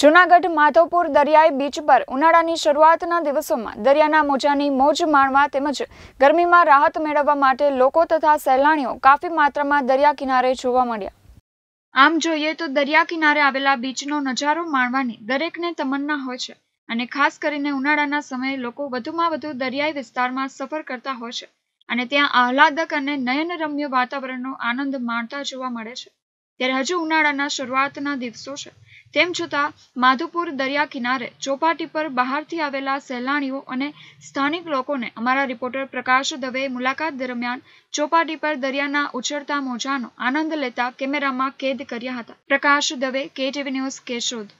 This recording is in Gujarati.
જૂનાગઢ માધવપુર દરિયાઈ બીચ પર ઉનાળાની શરૂઆતના દિવસોમાં દરિયાના મોજાની મોજ માણવા તેમજ ગરમીમાં રાહત મેળવવા માટે લોકો તથા સહેલાણીઓ કાફી માત્રામાં દરિયા કિનારે જોવા મળ્યા આમ જોઈએ તો દરિયા કિનારે આવેલા બીચનો નજારો માણવાની દરેકને તમન્ના હોય છે અને ખાસ કરીને ઉનાળાના સમયે લોકો વધુમાં વધુ દરિયાઈ વિસ્તારમાં સફર કરતા હોય છે અને ત્યાં આહલાદક અને નયનરમ્ય વાતાવરણનો આનંદ માણતા જોવા મળે છે ત્યારે હજુ ઉનાળાના શરૂઆતના દિવસો છે તેમ છતાં માધુપુર દરિયા કિનારે ચોપાટી પર બહારથી આવેલા સહેલાણીઓ અને સ્થાનિક લોકોને અમારા રિપોર્ટર પ્રકાશ દવે મુલાકાત દરમિયાન ચોપાટી પર દરિયાના ઉછળતા મોજાનો આનંદ લેતા કેમેરામાં કેદ કર્યા હતા પ્રકાશ દવે કેટીવી ન્યૂઝ કેશોદ